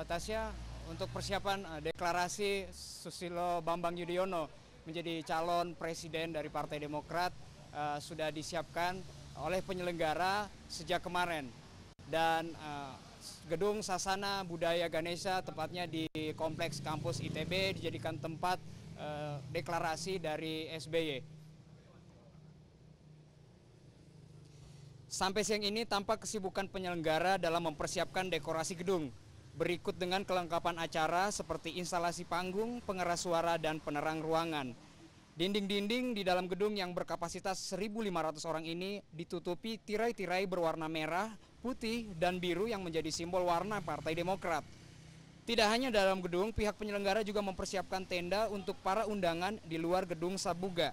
Eh, Tasya untuk persiapan eh, deklarasi Susilo Bambang Yudhoyono menjadi calon presiden dari Partai Demokrat uh, sudah disiapkan oleh penyelenggara sejak kemarin dan uh, gedung Sasana Budaya Ganesha tepatnya di kompleks kampus ITB dijadikan tempat uh, deklarasi dari SBY. Sampai siang ini tampak kesibukan penyelenggara dalam mempersiapkan dekorasi gedung berikut dengan kelengkapan acara seperti instalasi panggung, pengeras suara, dan penerang ruangan. Dinding-dinding di dalam gedung yang berkapasitas 1.500 orang ini ditutupi tirai-tirai berwarna merah, putih, dan biru yang menjadi simbol warna Partai Demokrat. Tidak hanya dalam gedung, pihak penyelenggara juga mempersiapkan tenda untuk para undangan di luar gedung Sabuga.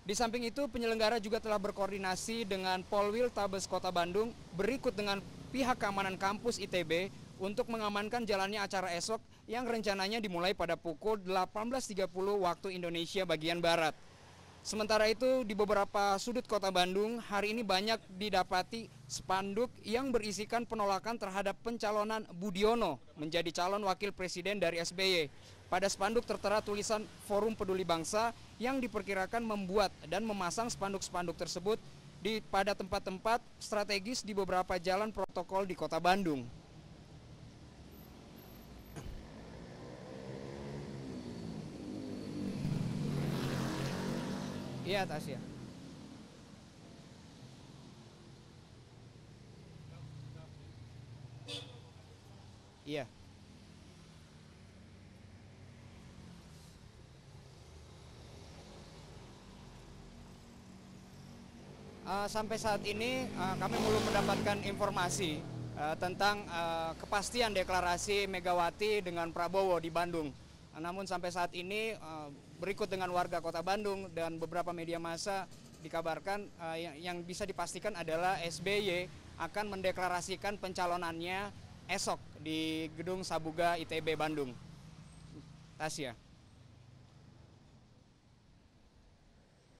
Di samping itu, penyelenggara juga telah berkoordinasi dengan Polwil Tabes Kota Bandung berikut dengan pihak keamanan kampus ITB untuk mengamankan jalannya acara esok yang rencananya dimulai pada pukul 18.30 waktu Indonesia bagian Barat. Sementara itu di beberapa sudut kota Bandung hari ini banyak didapati spanduk yang berisikan penolakan terhadap pencalonan Budiono menjadi calon wakil presiden dari SBY. Pada spanduk tertera tulisan Forum Peduli Bangsa yang diperkirakan membuat dan memasang spanduk-spanduk tersebut di pada tempat-tempat strategis di beberapa jalan protokol di Kota Bandung. Iya, Tasya. Iya. Uh, sampai saat ini uh, kami belum mendapatkan informasi uh, tentang uh, kepastian deklarasi Megawati dengan Prabowo di Bandung. Namun sampai saat ini eh, berikut dengan warga Kota Bandung dan beberapa media massa dikabarkan eh, yang bisa dipastikan adalah SBY akan mendeklarasikan pencalonannya esok di Gedung Sabuga ITB Bandung. Tasya.